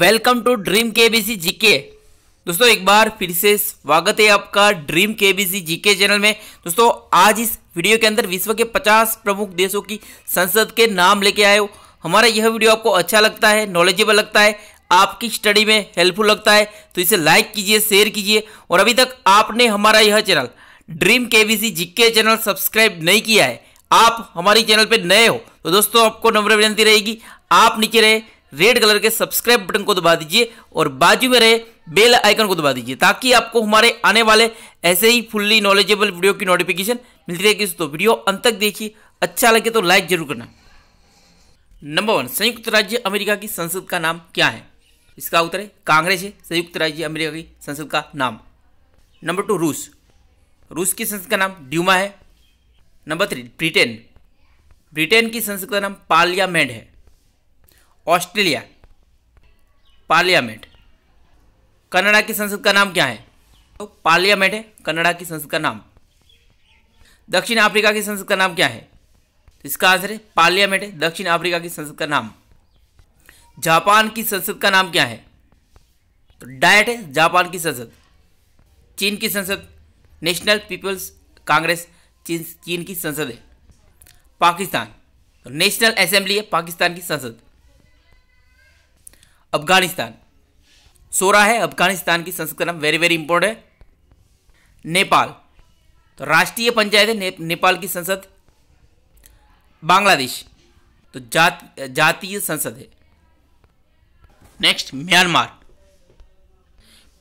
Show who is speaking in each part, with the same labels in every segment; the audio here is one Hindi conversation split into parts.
Speaker 1: welcome to dream KBC GK दोस्तों एक बार फिर से स्वागत है आपका ड्रीम केबीसी जीके चैनल में दोस्तों आज इस वीडियो के अंदर विश्व के 50 प्रमुख देशों की संसद के नाम लेके आए हो हमारा यह वीडियो आपको अच्छा लगता है नॉलेजेबल लगता है आपकी स्टडी में हेल्पफुल लगता है तो इसे लाइक कीजिए शेयर कीजिए और अभी तक आपने हमारा यह channel dream KBC GK channel subscribe नहीं किया है आप हमारे चैनल पर नए हो तो दोस्तों आपको नम्र विनती रहेगी आप नीचे रहे रेड कलर के सब्सक्राइब बटन को दबा दीजिए और बाजू में रहे बेल आइकन को दबा दीजिए ताकि आपको हमारे आने वाले ऐसे ही फुल्ली नॉलेजेबल वीडियो की नोटिफिकेशन मिलती रहेगी तो वीडियो अंत तक देखिए अच्छा लगे तो लाइक जरूर करना नंबर वन संयुक्त राज्य अमेरिका की संसद का नाम क्या है इसका उत्तर है कांग्रेस है संयुक्त राज्य अमेरिका की संसद का नाम नंबर टू रूस रूस की संसद का नाम ड्यूमा है नंबर थ्री ब्रिटेन ब्रिटेन की संसद का नाम पार्लियामेंट है ऑस्ट्रेलिया पार्लियामेंट कनाडा की संसद का नाम क्या है तो पार्लियामेंट है कनाडा की संसद का नाम दक्षिण अफ्रीका की संसद का नाम क्या है तो इसका आंसर है पार्लियामेंट है दक्षिण अफ्रीका की संसद का नाम जापान की संसद का नाम क्या है तो डायट है जापान की संसद चीन की संसद नेशनल पीपल्स कांग्रेस चीन की संसद है पाकिस्तान तो नेशनल असेंबली है पाकिस्तान की संसद अफगानिस्तान सोरा है अफगानिस्तान की संसद का नाम वेरी वेरी इंपॉर्टेंट है नेपाल तो राष्ट्रीय पंचायत है ने, नेपाल की संसद बांग्लादेश तो जात जातीय संसद है next Myanmar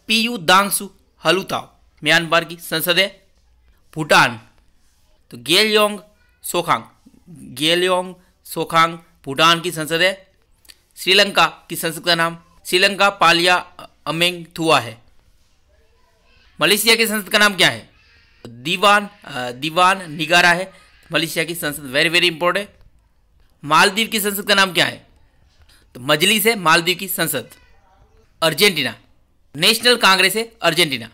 Speaker 1: Pyidaungsu Hluttaw Myanmar की संसद है भूटान तो गेलयोंग सोखांग गेलयोंग सोखांग भूटान की संसद है श्रीलंका की संसद का नाम श्रीलंका पालिया अमेंग थुआ है मलेशिया की संसद का नाम क्या है दीवान दीवान निगारा है मलेशिया की संसद वेरी वेरी इंपॉर्टेंट मालदीव की संसद का नाम क्या है तो मजलिस है मालदीव की संसद अर्जेंटीना नेशनल कांग्रेस है Argentina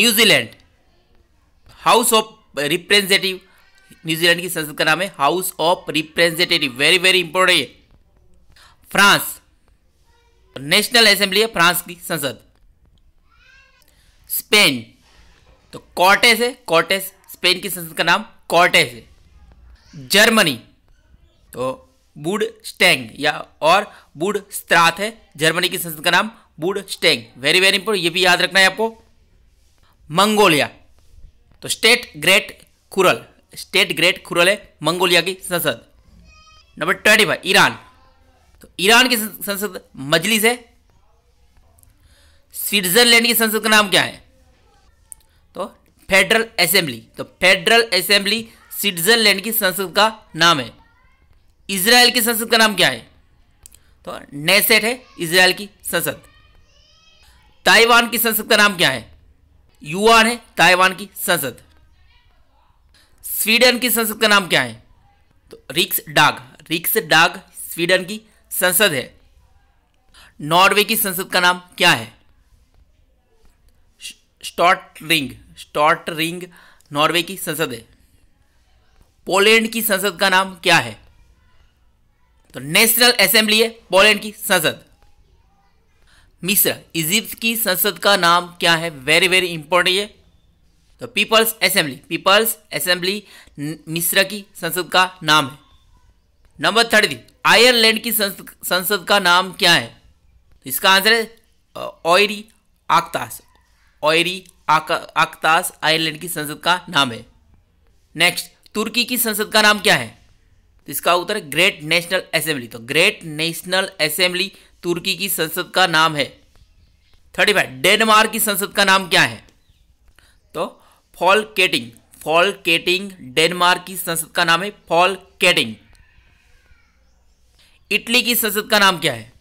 Speaker 1: New Zealand house of representative New Zealand की संसद का नाम है house of representative very very important है फ्रांस नेशनल असेंबली है फ्रांस की संसद स्पेन तो कॉर्टेस है कॉर्टेस स्पेन की संसद का नाम कॉर्टेस है जर्मनी तो बूड स्टैंग या और बुड स्त्राथ है जर्मनी की संसद का नाम बुड स्टैंग वेरी वेरी इंपॉर्टेंट ये भी याद रखना है आपको मंगोलिया तो state great Khural state great Khural है मंगोलिया की संसद नंबर ट्वेंटी फाइव ईरान तो ईरान की संसद मजलिस है स्विट्जरलैंड की संसद का नाम क्या है तो फेडरल असेंबली तो फेडरल असेंबली स्विट्जरलैंड की संसद का नाम है इसराइल की संसद का नाम क्या है तो नेसेट है इसराइल की संसद ताइवान की संसद का नाम क्या है युआन है ताइवान की संसद स्वीडन की संसद का नाम क्या है तो रिक्स डाग रिक्स डाग स्वीडन की संसद है नॉर्वे की संसद का नाम क्या है Storting Storting Norway की संसद है पोलैंड की संसद का नाम क्या है तो नेशनल असेंबली है पोलैंड की संसद मिस्र इजिप्त की संसद का नाम क्या है वेरी वेरी इंपॉर्टेंट है तो पीपल्स असेंबली पीपल्स असेंबली मिस्र की संसद का नाम है नंबर थर्टी आयरलैंड की संसद का नाम क्या है तो इसका आंसर है ऑयरी आकतास ऑयरी आकतास आयरलैंड की संसद का नाम है नेक्स्ट तुर्की की संसद का नाम क्या है तो इसका उत्तर है ग्रेट नेशनल असेंबली तो ग्रेट नेशनल असेंबली तुर्की की संसद का नाम है थर्टी फाइव डेनमार्क की संसद का नाम क्या है तो Folketing Folketing Denmark की संसद का नाम है फॉल केटिंग इटली की संसद का नाम क्या है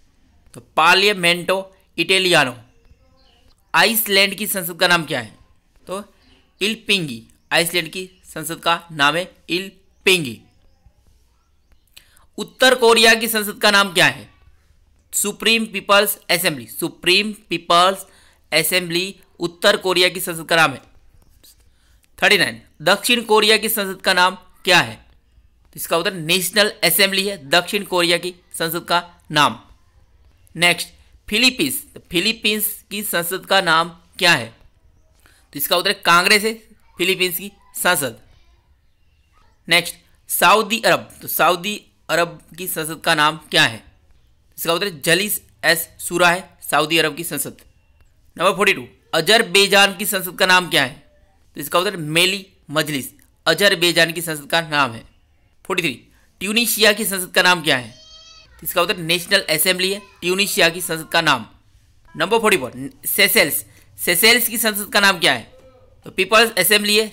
Speaker 1: तो पार्लियामेंटो इटेलियानो आइसलैंड की संसद का नाम क्या है तो इल पिंगी आइसलैंड की संसद का नाम है इल पिंगी उत्तर कोरिया की संसद का नाम क्या है supreme people's assembly supreme people's assembly उत्तर कोरिया की संसद का नाम है थर्टी नाइन दक्षिण कोरिया की संसद का नाम क्या है तो इसका उत्तर नेशनल असेंबली है दक्षिण कोरिया की संसद का नाम नेक्स्ट फिलीपींस तो फिलीपींस की संसद का नाम क्या है तो इसका उत्तर कांग्रेस है फिलीपींस की संसद नेक्स्ट सऊदी अरब तो सऊदी अरब की संसद का नाम क्या है तो इसका उत्तर जलीस एस सूरा है सऊदी अरब की संसद नंबर फोर्टी टू अजरबेजान की संसद का नाम क्या है तो इसका उत्तर मेली मजलिस अजरबेजान की संसद का नाम है फोर्टी थ्री ट्यूनिशिया की संसद का नाम क्या है इसका उत्तर नेशनल असेंबली है ट्यूनिशिया की संसद का नाम number forty four Seychelles Seychelles की संसद का नाम क्या है तो पीपल्स असेंबली है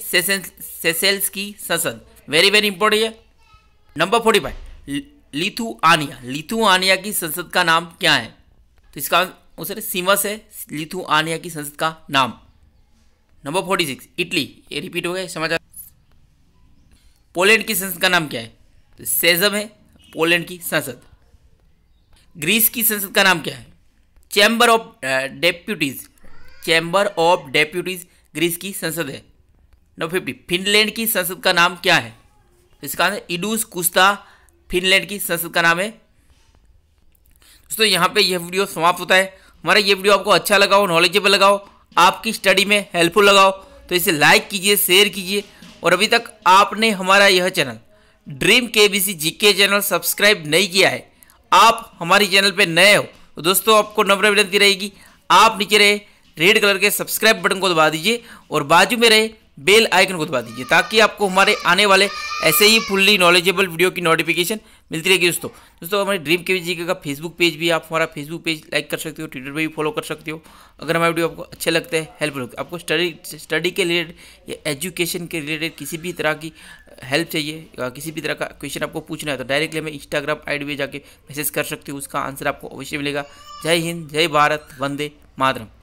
Speaker 1: सेसेल्स की संसद वेरी वेरी इंपॉर्टेंट है number forty five Lithuania Lithuania की संसद का नाम क्या है तो इसका उत्तर सीमस है लिथुआनिया की संसद का नाम नंबर फोर्टी सिक्स इटली ये रिपीट हो गया समाचार पोलैंड की संसद का नाम क्या है तो सेजम है पोलैंड की संसद ग्रीस की संसद का नाम क्या है chamber of deputies chamber of deputies Greece की संसद है नंबर फिफ्टी फिनलैंड की संसद का नाम क्या है तो इसका आंसर इडूस कुस्ता फिनलैंड की संसद का नाम है दोस्तों यहाँ पे यह वीडियो समाप्त होता है हमारा ये वीडियो आपको अच्छा लगा हो नॉलेजेबल लगाओ आपकी स्टडी में हेल्पफुल लगाओ तो इसे लाइक कीजिए शेयर कीजिए और अभी तक आपने हमारा यह channel dream K B C G K channel subscribe नहीं किया है आप हमारे चैनल पर नए हो तो दोस्तों आपको नम्र विनती रहेगी आप नीचे रहे रेड कलर के सब्सक्राइब बटन को दबा दीजिए और बाजू में रहे बेल आइकन को दबा दीजिए ताकि आपको हमारे आने वाले ऐसे ही फुल्ली नॉलेजेबल वीडियो की नोटिफिकेशन मिलती रहेगी दोस्तों दोस्तों हमारे ड्रीम के जी का फेसबुक पेज भी आप हमारा फेसबुक पेज लाइक कर सकते हो ट्विटर पर भी फॉलो कर सकते हो अगर हमारे वीडियो आपको अच्छे लगते हैं हेल्प लगते आपको स्टडी स्टडी के रिलेटेड या एजुकेशन के रिलेटेड किसी भी तरह की हेल्प चाहिए किसी भी तरह का क्वेश्चन आपको पूछना है तो डायरेक्टली हमें इंस्टाग्राम आई डी जाके मैसेज कर सकते हो उसका आंसर आपको अवश्य मिलेगा जय हिंद जय भारत वंदे मातरम